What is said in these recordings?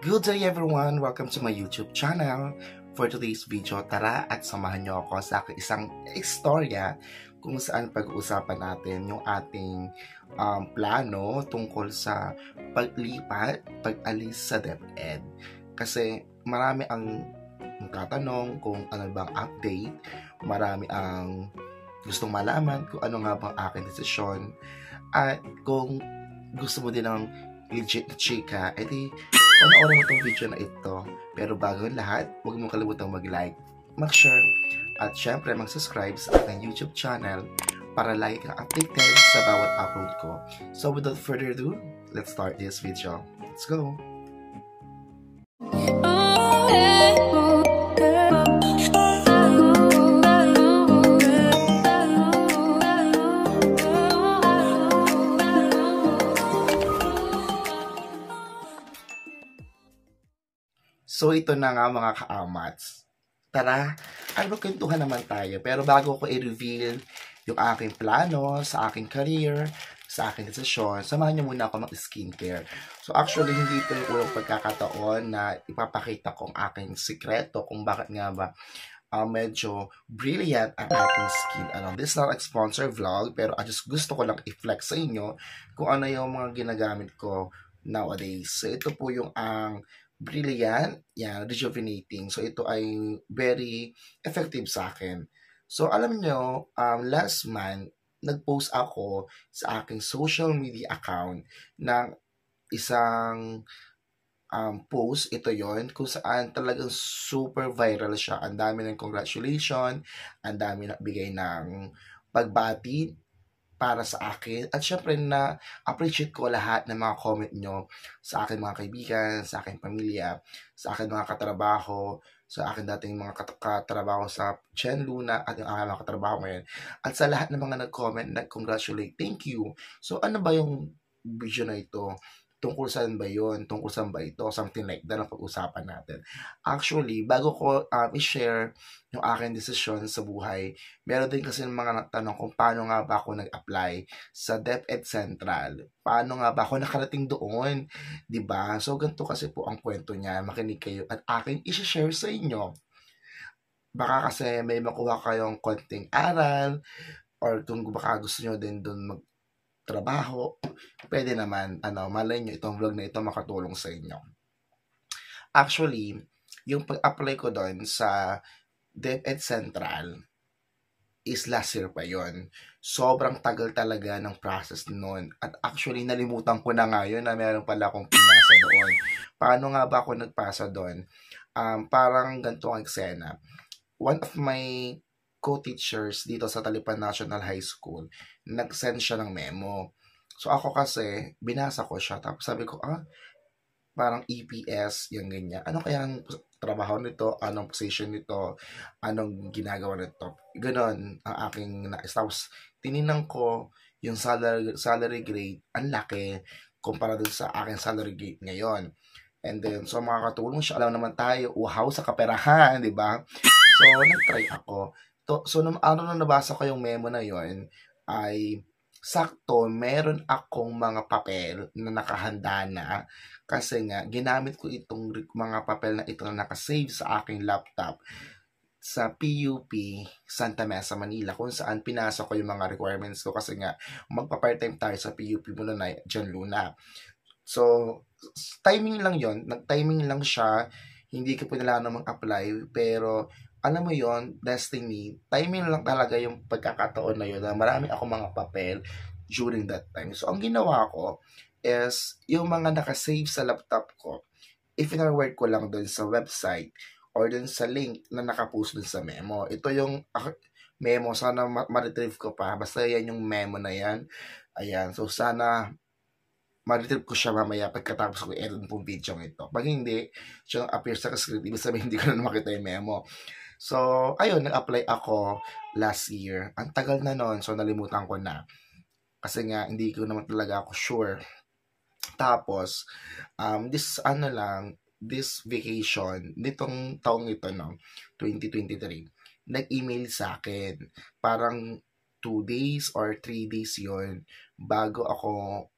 Good day everyone! Welcome to my YouTube channel. For today's video, tara at samahan nyo ako sa isang istorya kung saan pag-uusapan natin yung ating um, plano tungkol sa paglipat, pag-alis sa DepEd. Kasi marami ang tatanong kung ano bang update, marami ang gustong malaman kung ano nga bang aking desisyon at kung gusto mo din ng legit na chika, edi panoorin mo itong video na ito. Pero bago lahat, huwag mong kalimutang mag-like, mag-share, at syempre mag-subscribe sa aking YouTube channel para lagi kang updated sa bawat upload ko. So without further ado, let's start this video. Let's go! So, ito na nga mga kaamats. Tara, agro-kwentuhan naman tayo. Pero bago ko i-reveal yung aking plano sa aking career, sa aking desisyon, samahan niyo muna ako mag-skincare. So actually, hindi ito yung unang pagkakataon na ipapakita ko ang aking sikreto kung bakit nga ba uh, medyo brilliant ang ating skin. Ano, this is not a sponsor vlog, pero I just gusto ko lang i-flex sa inyo kung ano yung mga ginagamit ko nowadays. So ito po yung ang brilliant, yeah, rejuvenating. So, ito ay very effective sa akin. So, alam nyo, um, last month, nag-post ako sa aking social media account ng isang um, post, ito yon kung saan talagang super viral siya. Ang dami ng congratulation, ang dami na bigay ng pagbati, para sa akin. At syempre na appreciate ko lahat ng mga comment nyo sa akin mga kaibigan, sa akin pamilya, sa akin mga katrabaho, sa akin dating mga kat- katrabaho sa Chen Luna at yung aking mga katrabaho ngayon. At sa lahat ng mga nag-comment, nag-congratulate, thank you. So ano ba yung video na ito? tungkol saan ba yon tungkol saan ba ito, something like that ang pag-usapan natin. Actually, bago ko um, i-share yung aking desisyon sa buhay, meron din kasi mga tanong kung paano nga ba ako nag-apply sa DepEd Central. Paano nga ba ako nakarating doon? ba diba? So, ganito kasi po ang kwento niya. Makinig kayo at akin i-share sa inyo. Baka kasi may makuha kayong konting aral or kung baka gusto nyo din doon mag trabaho, pwede naman, ano, malay nyo itong vlog na ito makatulong sa inyo. Actually, yung pag-apply ko doon sa DepEd Central is last year pa yon. Sobrang tagal talaga ng process noon. At actually, nalimutan ko na ngayon na meron pala akong pinasa doon. Paano nga ba ako nagpasa doon? Um, parang ganito ang eksena. One of my co-teachers dito sa Talipan National High School, nag-send siya ng memo. So ako kasi, binasa ko siya, tapos sabi ko, ah, parang EPS, yung ganyan. Ano kaya ang trabaho nito? Anong position nito? Anong ginagawa nito? Ganon ang aking nais. Tapos, tininang ko yung salary, salary grade, ang laki kumpara dun sa aking salary grade ngayon. And then, so makakatulong siya. Alam naman tayo, uhaw sa kaperahan, di ba? So, nag-try ako to, so nung ano na nabasa ko yung memo na yon ay sakto meron akong mga papel na nakahanda na kasi nga ginamit ko itong mga papel na ito na nakasave sa aking laptop sa PUP Santa Mesa, Manila kung saan pinasa ko yung mga requirements ko kasi nga magpa-part-time tayo sa PUP muna na John Luna. So, timing lang yon nag-timing lang siya, hindi ko pa nila mag-apply pero alam mo yon destiny, timing lang talaga yung pagkakataon na yun na marami ako mga papel during that time. So, ang ginawa ko is yung mga nakasave sa laptop ko, if i-forward ko lang dun sa website or dun sa link na nakapost dun sa memo. Ito yung ah, memo, sana ma-retrieve ko pa. Basta yan yung memo na yan. Ayan, so sana ma-retrieve ko siya mamaya pagkatapos ko i-edit pong video ito. Pag hindi, siya appear sa script, ibig sabihin hindi ko na makita yung memo. So, ayun, nag-apply ako last year. Ang tagal na noon, so nalimutan ko na. Kasi nga, hindi ko naman talaga ako sure. Tapos, um, this ano lang, this vacation, nitong taong ito, no, 2023, nag-email sa akin. Parang 2 days or 3 days yon bago ako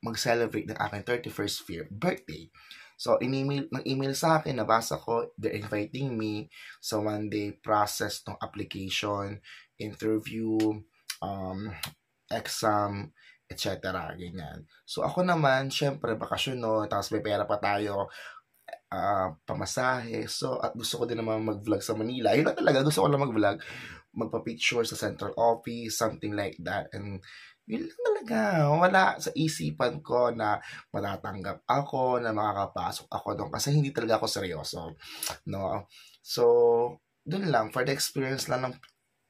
mag-celebrate ng aking 31st birthday. So, in-email, nang email sa akin, nabasa ko, they're inviting me sa so one-day process ng application, interview, um, exam, etc. Ganyan. So, ako naman, syempre, bakasyon, no, tapos may pera pa tayo, uh, pamasahe. So, at gusto ko din naman mag-vlog sa Manila. Ayun na talaga, gusto ko lang mag-vlog. Magpa-picture sa central office, something like that. And yun lang talaga. Wala sa isipan ko na matatanggap ako, na makakapasok ako doon kasi hindi talaga ako seryoso. No? So, doon lang. For the experience lang ng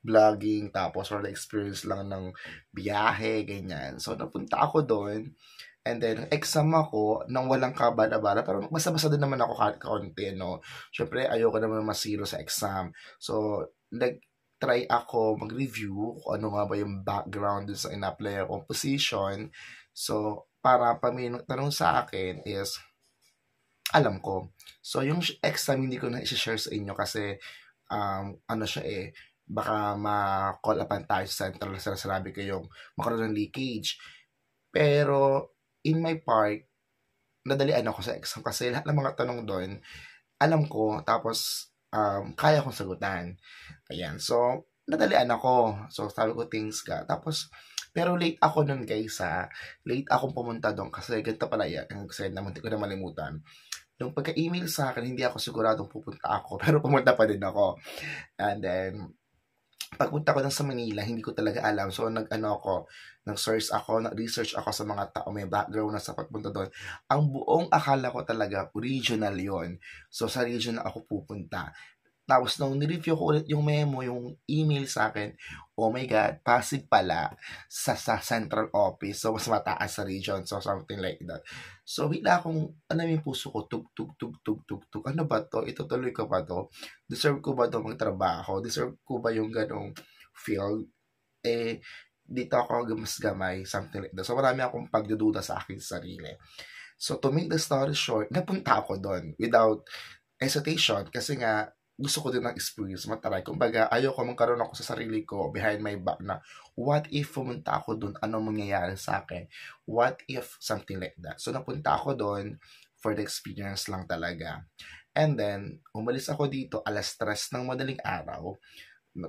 vlogging, tapos for the experience lang ng biyahe, ganyan. So, napunta ako doon. And then, exam ako nang walang kabala-bala. Pero basta basa din naman ako ka- kaunti, no? Siyempre, ayoko naman masiro sa exam. So, nag try ako mag-review kung ano nga ba yung background dun sa in-apply akong position. So, para pa may tanong sa akin is, alam ko. So, yung exam hindi ko na i-share sa inyo kasi um, ano siya eh, baka ma-call upon tayo sa central sa sarabi ko yung makaroon ng leakage. Pero, in my part, nadalian ako sa exam kasi lahat ng mga tanong doon, alam ko, tapos um, kaya kong sagutan. Ayan. So, nadalian ako. So, sabi ko, things ka. Tapos, pero late ako nun guys ha. Late akong pumunta doon kasi ganito pala yan. Ang send naman, hindi ko na malimutan. Nung pagka-email sa akin, hindi ako siguradong pupunta ako. Pero pumunta pa din ako. And then, pagpunta ko lang sa Manila, hindi ko talaga alam. So, nag-ano ako, nag-search ako, nag-research ako sa mga tao, may background na sa pagpunta doon. Ang buong akala ko talaga, regional yon So, sa region na ako pupunta. Tapos nung nireview ko ulit yung memo, yung email sa akin, oh my God, Pasig pala sa, sa central office. So, mas mataas sa region. So, something like that. So, wala akong, ano yung puso ko? Tug, tug, tug, tug, tug, tug. Ano ba to? Itutuloy ko ba to? Deserve ko ba to magtrabaho? Deserve ko ba yung ganong field? Eh, dito ako gamas gamay, something like that. So, marami akong pagdududa sa akin sarili. So, to make the story short, napunta ako doon without hesitation kasi nga gusto ko din ng experience mataray. Kumbaga, ayoko magkaroon ako sa sarili ko behind my back na what if pumunta ako doon, ano mangyayari sa akin? What if something like that? So, napunta ako doon for the experience lang talaga. And then, umalis ako dito alas tres ng madaling araw.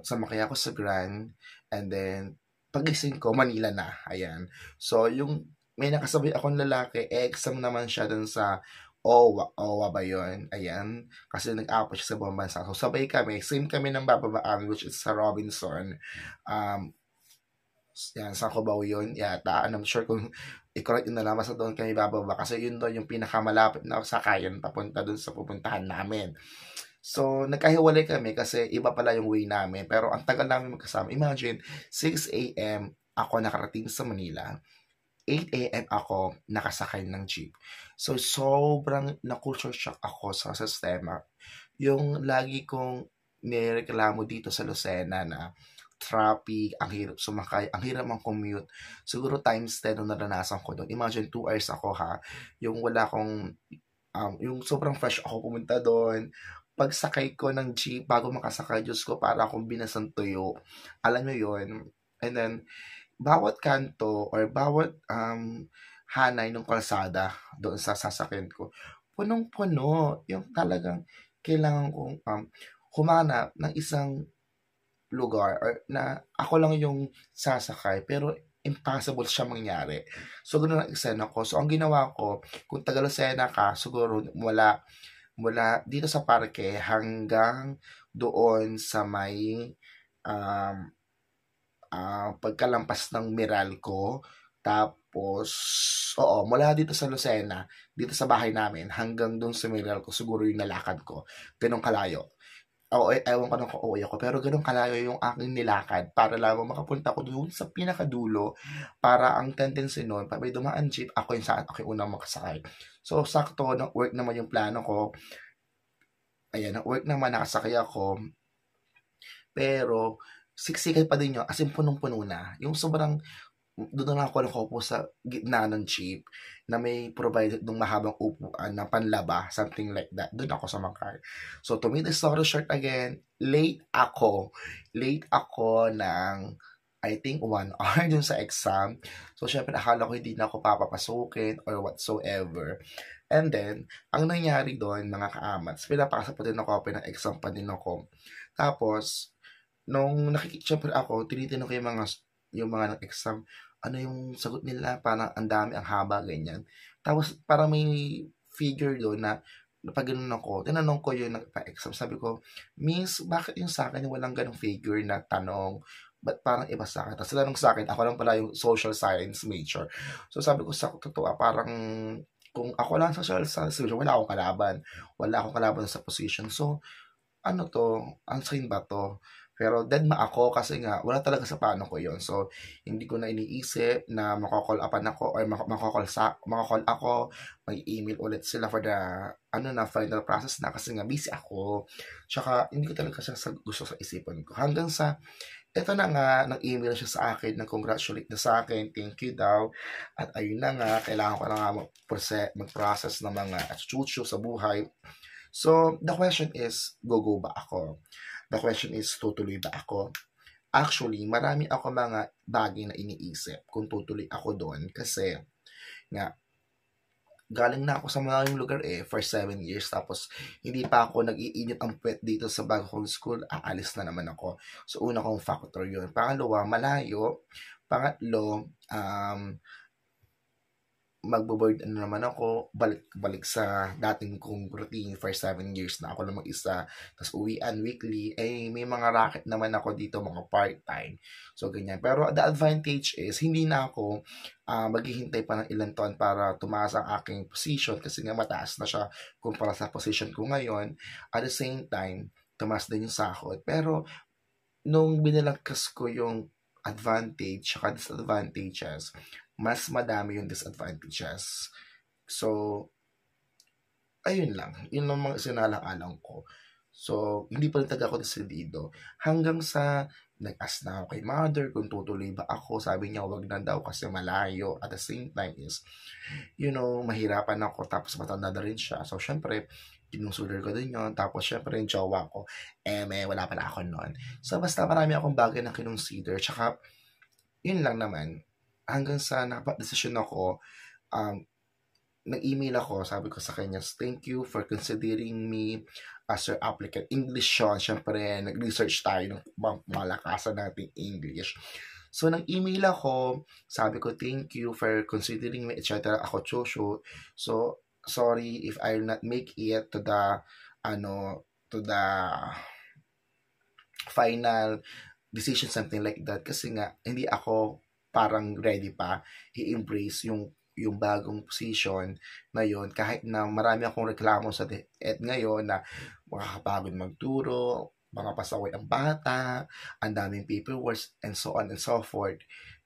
Sama Sumakay ako sa Grand. And then, pagising ko, Manila na. Ayan. So, yung may nakasabay akong lalaki, eh, exam naman siya dun sa OWA. OWA ba yun? Ayan. Kasi nag-apo siya sa buong bansa. So, sabay kami. Same kami ng bababaan, which is sa Robinson. Um, yan, sa Cubao yun. Yata, and I'm sure kung i-correct yun na lang, basta doon kami bababa. Kasi yun doon yung pinakamalapit na sakayan papunta doon sa pupuntahan namin. So, nagkahiwalay kami kasi iba pala yung way namin. Pero ang tagal namin magkasama. Imagine, 6 a.m. ako nakarating sa Manila. 8 a.m. ako nakasakay ng jeep. So, sobrang na-culture shock ako sa sistema. Yung lagi kong may dito sa Lucena na traffic, ang hirap sumakay, ang hirap ang commute. Siguro times 10 ang naranasan ko doon. Imagine 2 hours ako ha, yung wala kong, um, yung sobrang fresh ako pumunta doon. Pagsakay ko ng jeep, bago makasakay, Diyos ko, para akong binasang tuyo. Alam nyo yon And then, bawat kanto or bawat um, hanay ng kalsada doon sa sasakyan ko, punong-puno yung talagang kailangan kong um, humanap ng isang lugar or na ako lang yung sasakay pero impossible siya mangyari. So, ganoon ang eksena ko. So, ang ginawa ko, kung Tagalosena ka, siguro mula, mula dito sa parke hanggang doon sa may um, uh, pagkalampas ng Meralco. Tapos, oo, mula dito sa Lucena, dito sa bahay namin, hanggang doon sa Meralco, siguro yung nalakad ko. Ganong kalayo. Oo, eh, ewan ko nung uuwi ako, pero ganun kalayo yung aking nilakad para lamang makapunta ko doon sa pinakadulo para ang tendency noon, pag may dumaan jeep, ako yung saan, ako yung unang makasakay. So, sakto, nang work naman yung plano ko. Ayan, work naman, nakasakay ako. Pero, siksikan pa din yun. As in, punong-puno na. Yung sobrang, doon na ako nakaupo sa gitna ng jeep na may provide ng mahabang upuan ah, na panlaba, something like that. Doon ako sa Makar. So, to make the story short again, late ako. Late ako ng I think, one hour dun sa exam. So, syempre, akala ko hindi na ako papapasukin or whatsoever. And then, ang nangyari doon, mga kaamats, pinapasa pa din ako, pinang-exam pa din ako. Tapos, nung nakikita, syempre ako, tinitinong ko yung mga, yung mga ng exam, ano yung sagot nila, parang ang dami, ang haba, ganyan. Tapos, parang may figure doon na, pag ganun ako, tinanong ko yung nagpa-exam, sabi ko, Miss, bakit yung sa akin walang ganung figure na tanong, but parang iba sa akin? Tapos tinanong sa akin, ako lang pala yung social science major. So sabi ko sa totoo, ah, parang kung ako lang social science major, wala akong kalaban. Wala akong kalaban sa position. So, ano to? Ang ba to? Pero deadma ako kasi nga, wala talaga sa paano ko yon So, hindi ko na iniisip na makakall upan ako or mak- makakall, sa, makakall ako, may email ulit sila for the, ano na, final process na kasi nga busy ako. Tsaka, hindi ko talaga siya sa, gusto sa isipan ko. Hanggang sa, eto na nga, nag-email siya sa akin, nag-congratulate na sa akin, thank you daw. At ayun na nga, kailangan ko na nga mag-process ng mga chuchu sa buhay. So, the question is, go-go ba ako? The question is, tutuloy ba ako? Actually, marami ako mga bagay na iniisip kung tutuloy ako doon kasi nga, galing na ako sa maraming lugar eh for 7 years tapos hindi pa ako nag-iinit ang pet dito sa Baghong School, aalis na naman ako. So una kong factor yun. Pangalawa, malayo. Pangatlo, um, magbo-board ano naman ako, balik-balik sa dating kong routine for 7 years na ako lang mag-isa. Tapos uwian weekly. Eh, may mga racket naman ako dito, mga part-time. So, ganyan. Pero the advantage is, hindi na ako uh, maghihintay pa ng ilang taon para tumaas ang aking position kasi nga mataas na siya kumpara sa position ko ngayon. At the same time, tumaas din yung sahod. Pero, nung binalangkas ko yung advantage at disadvantages, mas madami yung disadvantages. So, ayun lang. Yun ang mga sinalang-alang ko. So, hindi pa rin taga ako decidido. Hanggang sa nag-ask na ako kay mother kung tutuloy ba ako. Sabi niya, wag na daw kasi malayo. At the same time is, you know, mahirapan ako. Tapos matanda na rin siya. So, syempre, pinusudor ko din yon Tapos, syempre, yung jowa ko, eme, eh, wala pala ako noon. So, basta marami akong bagay na kinonsider. Tsaka, yun lang naman, hanggang sa nakapag-desisyon ako, um, nag-email ako, sabi ko sa kanya, thank you for considering me as your applicant. English yun, syempre, nag-research tayo ng malakasan nating English. So, nag email ako, sabi ko, thank you for considering me, etc. Ako, Chosho. So, sorry if I will not make it to the ano to the final decision something like that kasi nga hindi ako parang ready pa i-embrace yung yung bagong position na yon kahit na marami akong reklamo sa at ngayon na makakapagod magturo, mga pasaway ang bata, ang daming paperwork, and so on and so forth.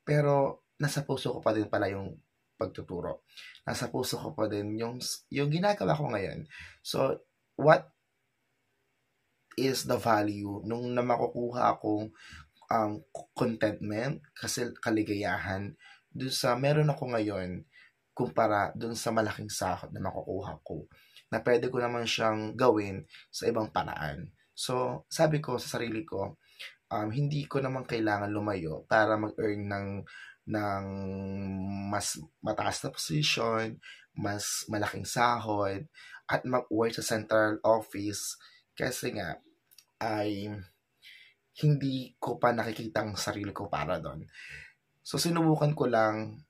Pero nasa puso ko pa din pala yung pagtuturo. Nasa puso ko pa din yung, yung ginagawa ko ngayon. So, what is the value nung na makukuha akong um, contentment, kasi kaligayahan, dun sa meron ako ngayon kumpara dun sa malaking sakot na makukuha ko na pwede ko naman siyang gawin sa ibang paraan. So, sabi ko sa sarili ko, um, hindi ko naman kailangan lumayo para mag-earn ng ng mas mataas na position, mas malaking sahod, at mag-work sa central office kasi nga ay hindi ko pa nakikita ang sarili ko para doon. So, sinubukan ko lang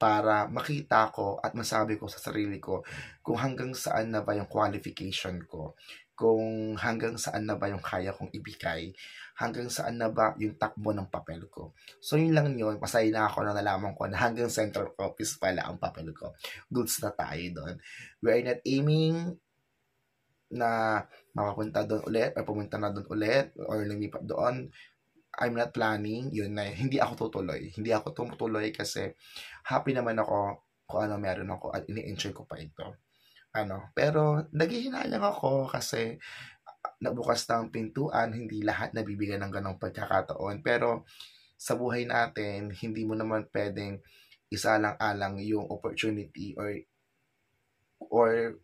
para makita ko at masabi ko sa sarili ko kung hanggang saan na ba yung qualification ko kung hanggang saan na ba yung kaya kong ibigay, hanggang saan na ba yung takbo ng papel ko. So yun lang yun, pasay na ako na nalaman ko na hanggang central office pala ang papel ko. Goods na tayo doon. We are not aiming na makapunta doon ulit or pumunta na doon ulit or lumipat doon. I'm not planning, yun na, hindi ako tutuloy. Hindi ako tumutuloy kasi happy naman ako kung ano meron ako at ini-enjoy ko pa ito ano. Pero naghihinayang ako kasi nabukas na ang pintuan, hindi lahat nabibigyan ng ganong pagkakataon. Pero sa buhay natin, hindi mo naman pwedeng isalang-alang yung opportunity or or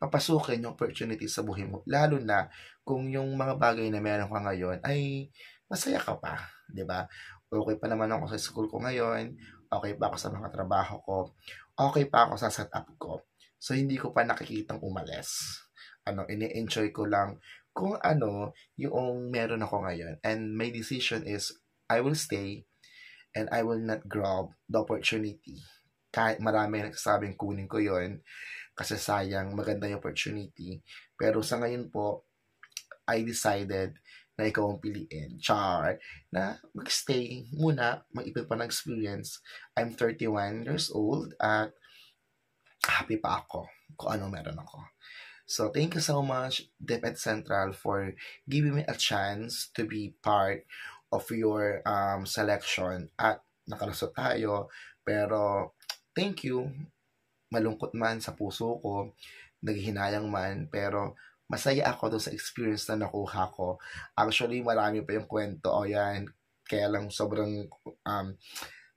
papasukin yung opportunity sa buhay mo. Lalo na kung yung mga bagay na meron ka ngayon ay masaya ka pa, 'di ba? Okay pa naman ako sa school ko ngayon, okay pa ako sa mga trabaho ko, okay pa ako sa setup ko. So, hindi ko pa nakikitang umalis. Ano, ini-enjoy ko lang kung ano yung meron ako ngayon. And my decision is, I will stay and I will not grab the opportunity. Kahit marami nagsasabing kunin ko yon kasi sayang, maganda yung opportunity. Pero sa ngayon po, I decided na ikaw ang piliin. Char, na magstay muna, mag-ipin pa ng experience. I'm 31 years old at happy pa ako kung ano meron ako. So, thank you so much, DepEd Central, for giving me a chance to be part of your um, selection. At nakalusot tayo, pero thank you. Malungkot man sa puso ko, naghihinayang man, pero masaya ako doon sa experience na nakuha ko. Actually, marami pa yung kwento. O yan, kaya lang sobrang um,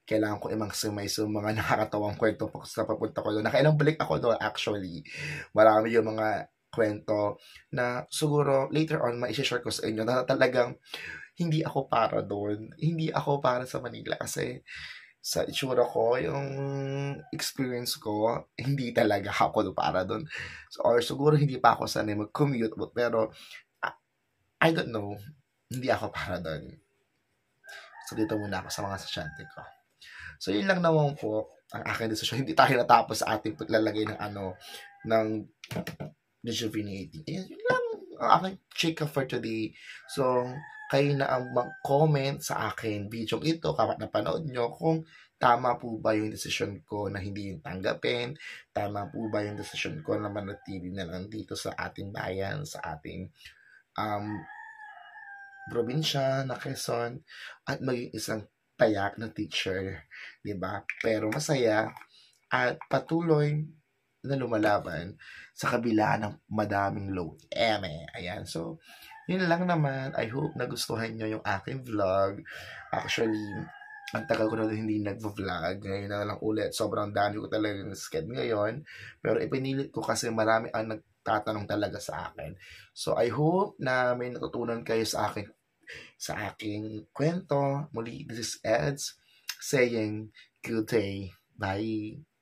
kailangan ko i-maximize yung mga nakakatawang kwento pag sa papunta ko doon. Nakailang balik ako doon actually. Marami yung mga kwento na siguro later on ma-share ko sa inyo na talagang hindi ako para doon. Hindi ako para sa Manila kasi sa itsura ko, yung experience ko, hindi talaga ako para doon. So, or siguro hindi pa ako sanay mag-commute pero I don't know. Hindi ako para doon. So, dito muna ako sa mga sasyante ko. So, yun lang naman po ang aking desisyon. Hindi tayo natapos sa ating paglalagay ng ano, ng rejuvenating. Yun lang ang aking chika for today. So, kayo na ang mag-comment sa akin video ito kapag napanood nyo kung tama po ba yung desisyon ko na hindi yung tanggapin, tama po ba yung desisyon ko na manatili na lang dito sa ating bayan, sa ating um, probinsya na Quezon at maging isang payak ng teacher, 'di ba? Pero masaya at patuloy na lumalaban sa kabila ng madaming low M. Ayan. So, yun lang naman. I hope nagustuhan nyo yung aking vlog. Actually, ang tagal ko na hindi nag-vlog. Ngayon na lang ulit. Sobrang dami ko talaga ng sked ngayon. Pero ipinilit ko kasi marami ang nagtatanong talaga sa akin. So, I hope na may natutunan kayo sa akin sa aking kwento. Muli, this is Eds saying good day. Bye.